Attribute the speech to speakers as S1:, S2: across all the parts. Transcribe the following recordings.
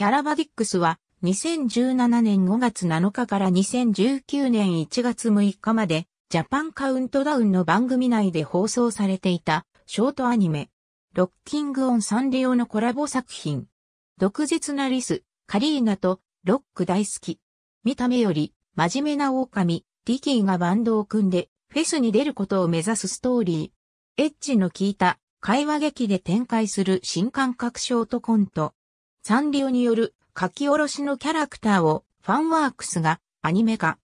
S1: キャラバディックスは2017年5月7日から2019年1月6日までジャパンカウントダウンの番組内で放送されていたショートアニメロッキングオンサンリオのコラボ作品。毒舌なリス、カリーナとロック大好き。見た目より真面目な狼、リキーがバンドを組んでフェスに出ることを目指すストーリー。エッジの効いた会話劇で展開する新感覚ショートコント。サンリオによる書き下ろしのキャラクターをファンワークスがアニメ化。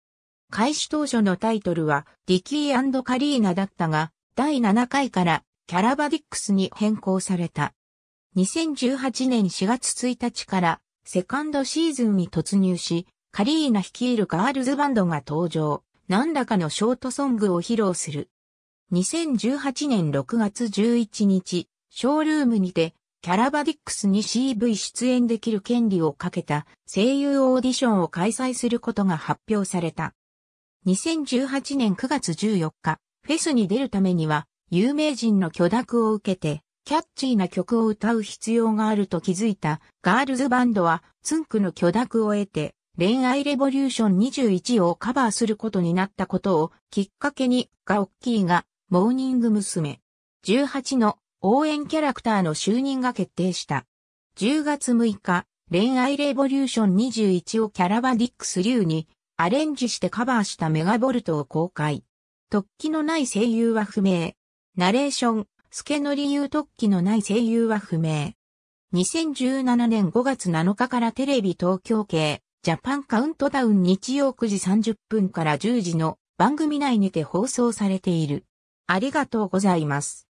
S1: 開始当初のタイトルはディキーカリーナだったが、第7回からキャラバディックスに変更された。2018年4月1日からセカンドシーズンに突入し、カリーナ率いるガールズバンドが登場、何らかのショートソングを披露する。2018年6月11日、ショールームにてキャラバディックスに CV 出演できる権利をかけた声優オーディションを開催することが発表された。2018年9月14日、フェスに出るためには、有名人の許諾を受けて、キャッチーな曲を歌う必要があると気づいたガールズバンドは、ツンクの許諾を得て、恋愛レボリューション21をカバーすることになったことをきっかけに、ガオッキーが、モーニング娘。18の応援キャラクターの就任が決定した。10月6日、恋愛レボリューション21をキャラバディックス流にアレンジしてカバーしたメガボルトを公開。突起のない声優は不明。ナレーション、スケの理由突起のない声優は不明。2017年5月7日からテレビ東京系、ジャパンカウントダウン日曜9時30分から10時の番組内にて放送されている。ありがとうございます。